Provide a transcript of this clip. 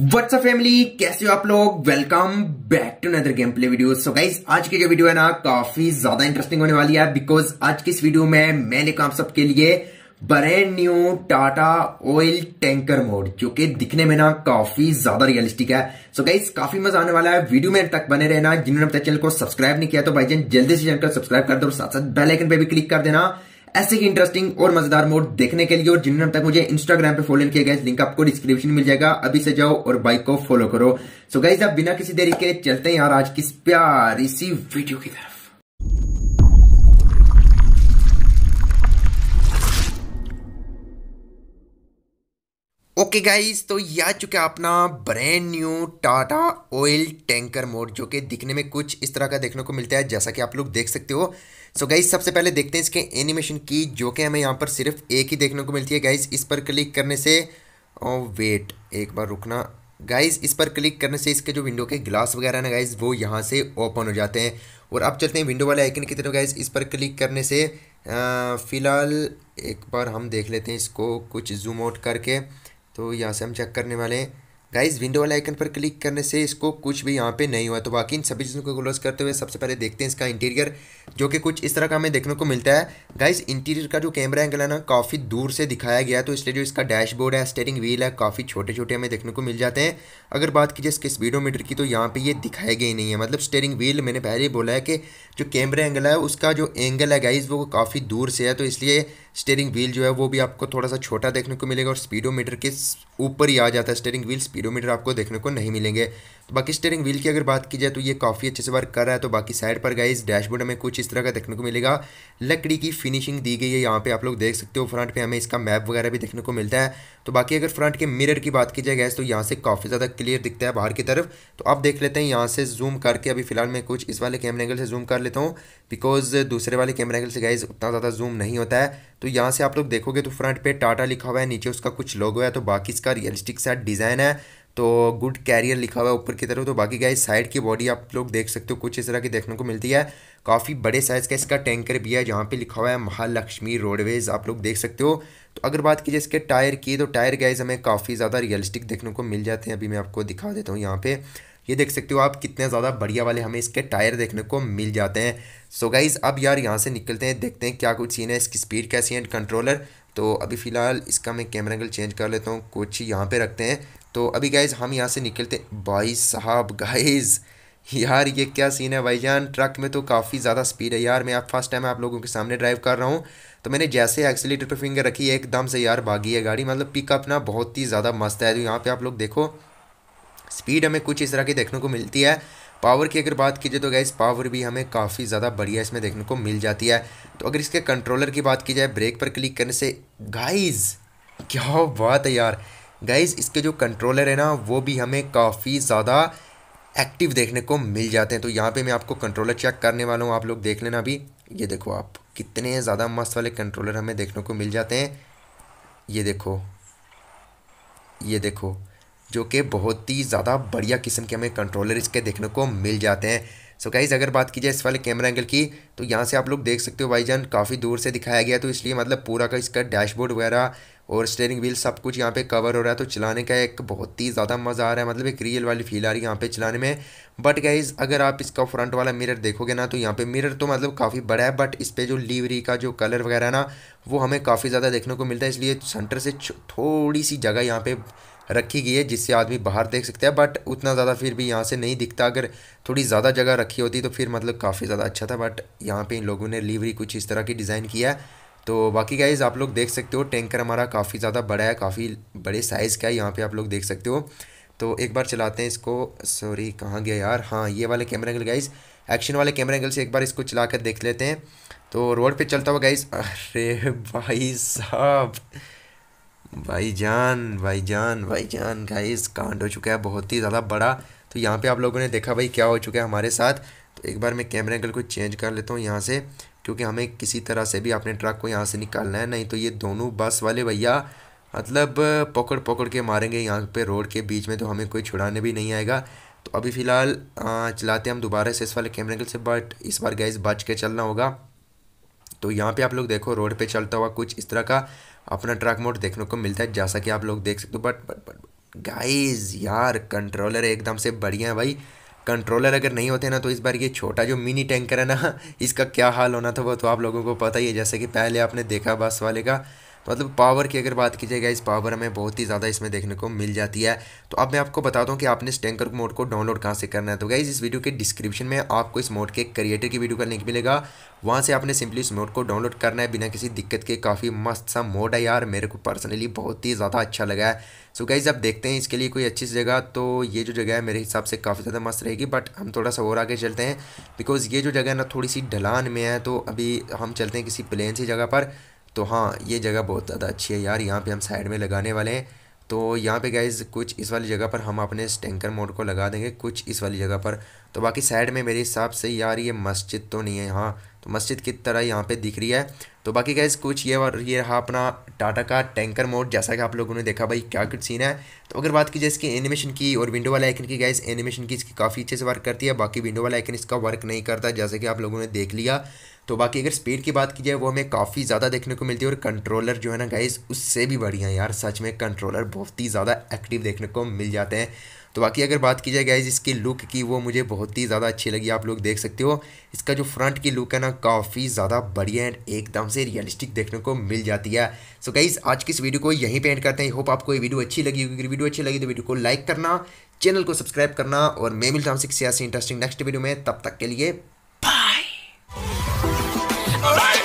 WhatsApp family कैसे हो आप लोग welcome back to another game play video so guys आज की जो वीडियो है ना काफी ज्यादा इंटरेस्टिंग होने वाली है बिकॉज आज की इस वीडियो में मैं लेकर आप सबके लिए brand new Tata oil tanker mod जो कि दिखने में ना काफी ज्यादा रियलिस्टिक है सो so गाइज काफी मजा आने वाला है वीडियो में तक बने रहना जिन्होंने अपने चैनल को सब्सक्राइब नहीं किया तो जन जल्दी से चैनल सब्सक्राइब कर दो और साथ साथ बेलाइकन पर भी क्लिक कर देना ऐसे ही इंटरेस्टिंग और मजेदार मोड देखने के लिए और जिन्होंने तक मुझे इंस्टाग्राम पे फॉलो किया गया लिंक आपको डिस्क्रिप्शन मिल जाएगा अभी से जाओ और बाइक को फॉलो करो सो गाइज आप बिना किसी देरी के चलते हैं यार आज किस प्यार इसी वीडियो की तरफ ओके okay गाइस तो ये आ चुका है अपना brand new Tata oil tanker mod जो कि दिखने में कुछ इस तरह का देखने को मिलता है जैसा कि आप लोग देख सकते हो सो so गाइज सबसे पहले देखते हैं इसके एनिमेशन की जो कि हमें यहाँ पर सिर्फ एक ही देखने को मिलती है गाइज इस पर क्लिक करने से ओ वेट एक बार रुकना गाइज इस पर क्लिक करने से इसके जो विंडो के ग्लास वगैरह ना गाइज वो यहाँ से ओपन हो जाते हैं और अब चलते हैं विंडो वाले आइकन की तरफ गाइज इस पर क्लिक करने से फ़िलहाल एक बार हम देख लेते हैं इसको कुछ जूम आउट करके तो यहाँ से हम चेक करने वाले हैं गाइज विंडो वाले आइकन पर क्लिक करने से इसको कुछ भी यहाँ पे नहीं हुआ तो बाकी इन सभी चीज़ों को क्लोज करते हुए सबसे पहले देखते हैं इसका इंटीरियर जो कि कुछ इस तरह का हमें देखने को मिलता है गाइज इंटीरियर का जो कैमरा एंगल है ना काफ़ी दूर से दिखाया गया तो इसलिए जो इसका डैशबोर्ड है स्टेरिंग व्हील है काफ़ी छोटे छोटे हमें देखने को मिल जाते हैं अगर बात कीजिए इसके स्पीडोमीटर की तो यहाँ पर ये दिखाया गया ही नहीं है मतलब स्टेरिंग व्हील मैंने पहले ही बोला है कि जो कैमरा एंगल है उसका जो एंगल है गाइज़ वो काफ़ी दूर से है तो इसलिए स्टेयरिंग व्हील जो है वो भी आपको थोड़ा सा छोटा देखने को मिलेगा और स्पीडोमीटर के ऊपर ही आ जाता है स्टेयरिंग व्हील स्पीडोमीटर आपको देखने को नहीं मिलेंगे तो बाकी स्टेयरिंग व्हील की अगर बात की जाए तो ये काफ़ी अच्छे से वर्क कर रहा है तो बाकी साइड पर गाइज डैशबोर्ड हमें कुछ इस तरह का देखने को मिलेगा लकड़ी की फिनिशिंग दी गई है यहाँ पे आप लोग देख सकते हो फ्रंट पे हमें इसका मैप वगैरह भी देखने को मिलता है तो बाकी अगर फ्रंट के मिरर की बात की जाए गैस तो यहाँ से काफ़ी ज़्यादा क्लियर दिखता है बाहर की तरफ तो आप देख लेते हैं यहाँ से जूम करके अभी फिलहाल मैं कुछ इस वाले कैमरे एंगल से जूम कर लेता हूँ बिकॉज दूसरे वाले कैमरा एंगल से गैस उतना ज़्यादा जूम नहीं होता है तो यहाँ से आप लोग देखोगे तो फ्रंट पे टाटा लिखा हुआ है नीचे उसका कुछ लोगो है तो बाकी इसका रियलिस्टिक सा डिज़ाइन है तो गुड कैरियर लिखा हुआ है ऊपर की तरफ तो बाकी गाइस साइड की बॉडी आप लोग देख सकते हो कुछ इस तरह की देखने को मिलती है काफ़ी बड़े साइज़ का इसका टैंकर भी है जहाँ पे लिखा हुआ है महालक्ष्मी रोडवेज़ आप लोग देख सकते हो तो अगर बात की जाए इसके टायर की तो टायर गाइज हमें काफ़ी ज़्यादा रियलिस्टिक देखने को मिल जाते हैं अभी मैं आपको दिखा देता हूँ यहाँ पर ये देख सकते हो आप कितने ज़्यादा बढ़िया वाले हमें इसके टायर देखने को मिल जाते हैं सो so गाइज़ अब यार यहाँ से निकलते हैं देखते हैं क्या कुछ सीन है इसकी स्पीड कैसी है कंट्रोलर तो अभी फ़िलहाल इसका मैं कैमरा एंगल चेंज कर लेता हूँ कुछ यहाँ पर रखते हैं तो अभी गाइज़ हम यहाँ से निकलते भाई साहब गाइज़ यार ये क्या सीन है भाईजान ट्रक में तो काफ़ी ज़्यादा स्पीड है यार मैं आप फर्स्ट टाइम आप लोगों के सामने ड्राइव कर रहा हूँ तो मैंने जैसे एक्सीटर पर फिंगर रखी एकदम से यार भागी है गाड़ी मतलब पिकअप ना बहुत ही ज़्यादा मस्त है तो यहाँ पे आप लोग देखो स्पीड हमें कुछ इस तरह की देखने को मिलती है पावर की अगर बात कीजिए तो गैस पावर भी हमें काफ़ी ज़्यादा बढ़िया इसमें देखने को मिल जाती है तो अगर इसके कंट्रोलर की बात की जाए ब्रेक पर क्लिक करने से गाइज़ क्या बात है यार गाइज इसके जो कंट्रोलर है ना वो भी हमें काफ़ी ज़्यादा एक्टिव देखने को मिल जाते हैं तो यहाँ पे मैं आपको कंट्रोलर चेक करने वाला हूँ आप लोग देख लेना अभी ये देखो आप कितने ज़्यादा मस्त वाले कंट्रोलर हमें देखने को मिल जाते हैं ये देखो ये देखो जो कि बहुत ही ज़्यादा बढ़िया किस्म के हमें कंट्रोलर इसके देखने को मिल जाते हैं सो so गाइज़ अगर बात की जाए इस वाले कैमरा एंगल की तो यहाँ से आप लोग देख सकते हो भाई जान काफ़ी दूर से दिखाया गया तो इसलिए मतलब पूरा का इसका डैशबोर्ड वगैरह और स्टेयरिंग व्हील सब कुछ यहाँ पे कवर हो रहा है तो चलाने का एक बहुत ही ज़्यादा मज़ा आ रहा है मतलब एक रियल वाली फील आ रही है यहाँ पे चलाने में बट गाइज़ अगर आप इसका फ्रंट वाला मिरर देखोगे ना तो यहाँ पे मिरर तो मतलब काफ़ी बड़ा है बट इस पर जो लीवरी का जो कलर वगैरह ना वो हमें काफ़ी ज़्यादा देखने को मिलता है इसलिए सेंटर से थोड़ी सी जगह यहाँ पर रखी गई है जिससे आदमी बाहर देख सकता है बट उतना ज़्यादा फिर भी यहाँ से नहीं दिखता अगर थोड़ी ज़्यादा जगह रखी होती तो फिर मतलब काफ़ी ज़्यादा अच्छा था बट यहाँ पे इन लोगों ने लीवरी कुछ इस तरह की डिज़ाइन किया है तो बाकी गाइज आप लोग देख सकते हो टैंकर हमारा काफ़ी ज़्यादा बड़ा है काफ़ी बड़े साइज़ का है यहाँ पर आप लोग देख सकते हो तो एक बार चलाते हैं इसको सॉरी कहाँ गया यार हाँ ये वाले कैमरा एंगल गाइज एक्शन वाले कैमरा एंगल से एक बार इसको चला कर देख लेते हैं तो रोड पे चलता हुआ गाइज अरे भाई साहब भाई जान भाई जान भाई जान गाइस कांड हो चुका है बहुत ही ज़्यादा बड़ा तो यहाँ पे आप लोगों ने देखा भाई क्या हो चुका है हमारे साथ तो एक बार मैं कैमरा एंगल को चेंज कर लेता हूँ यहाँ से क्योंकि हमें किसी तरह से भी अपने ट्रक को यहाँ से निकालना है नहीं तो ये दोनों बस वाले भैया मतलब पकड़ पकड़ के मारेंगे यहाँ पे रोड के बीच में तो हमें कोई छुड़ाने भी नहीं आएगा तो अभी फ़िलहाल चलाते हैं हम दोबारा से इस वाले कैमरे एंगल से बट इस बार गैस बच के चलना होगा तो यहाँ पे आप लोग देखो रोड पे चलता हुआ कुछ इस तरह का अपना ट्रक मोड देखने को मिलता है जैसा कि आप लोग देख सकते हो बट बट बट गाइज यार कंट्रोलर एकदम से बढ़िया है भाई कंट्रोलर अगर नहीं होते ना तो इस बार ये छोटा जो मिनी टैंकर है ना इसका क्या हाल होना था वो तो आप लोगों को पता ही है जैसे कि पहले आपने देखा बस वाले का तो मतलब पावर की अगर बात की जाएगा इस पावर हमें बहुत ही ज़्यादा इसमें देखने को मिल जाती है तो अब मैं आपको बताता हूँ कि आपने इस टैंकर मोड को डाउनलोड कहाँ से करना है तो गाइज इस वीडियो के डिस्क्रिप्शन में आपको इस मोड के क्रिएटर की वीडियो का लिंक मिलेगा वहाँ से आपने सिंपली इस मोड को डाउनलोड करना है बिना किसी दिक्कत के काफ़ी मस्त सा मोड है यार मेरे को पर्सनली बहुत ही ज़्यादा अच्छा लगा है सो गाइज़ आप देखते हैं इसके लिए कोई अच्छी जगह तो ये जो जगह है मेरे हिसाब से काफ़ी ज़्यादा मस्त रहेगी बट हम थोड़ा सा और आगे चलते हैं बिकॉज़ ये जो जगह ना थोड़ी सी ढलान में है तो अभी हम चलते हैं किसी प्लेन सी जगह पर तो हाँ ये जगह बहुत ज़्यादा अच्छी है यार यहाँ पे हम साइड में लगाने वाले हैं तो यहाँ पे गाइज कुछ इस वाली जगह पर हम अपने स्टेंकर मोड को लगा देंगे कुछ इस वाली जगह पर तो बाकी साइड में मेरे हिसाब से यार ये मस्जिद तो नहीं है यहाँ तो मस्जिद की तरह यहाँ पे दिख रही है तो बाकी गाइज कुछ ये और ये रहा अपना टाटा का टैंकर मोड जैसा कि आप लोगों ने देखा भाई क्या कुछ सीन है तो अगर बात की जाए इसकी एनिमेशन की और विंडो वाला आइकन की गाइज एनिमेशन की इसकी काफ़ी अच्छे से वर्क करती है बाकी विंडो वाला आइकन इसका वर्क नहीं करता जैसे कि आप लोगों ने देख लिया तो बाकी अगर स्पीड की बात की जाए वो हमें काफ़ी ज़्यादा देखने को मिलती है और कंट्रोलर जो है ना गाइज़ उससे भी बढ़िया यार सच में कंट्रोलर बहुत ही ज़्यादा एक्टिव देखने को मिल जाते हैं तो बाकी अगर बात की जाए गाइज इसकी लुक की वो मुझे बहुत ही ज़्यादा अच्छी लगी आप लोग देख सकते हो इसका जो फ्रंट की लुक है ना काफ़ी ज़्यादा बढ़िया एंड एकदम से रियलिस्टिक देखने को मिल जाती है सो so गाइज आज की इस वीडियो को यहीं पे एंड करते हैं होप आपको ये वीडियो अच्छी लगी होगी अगर वीडियो अच्छी लगी तो वीडियो को लाइक करना चैनल को सब्सक्राइब करना और मैं मिलता हूँ सिक्स सियासी इंटरेस्टिंग नेक्स्ट वीडियो में तब तक के लिए Right.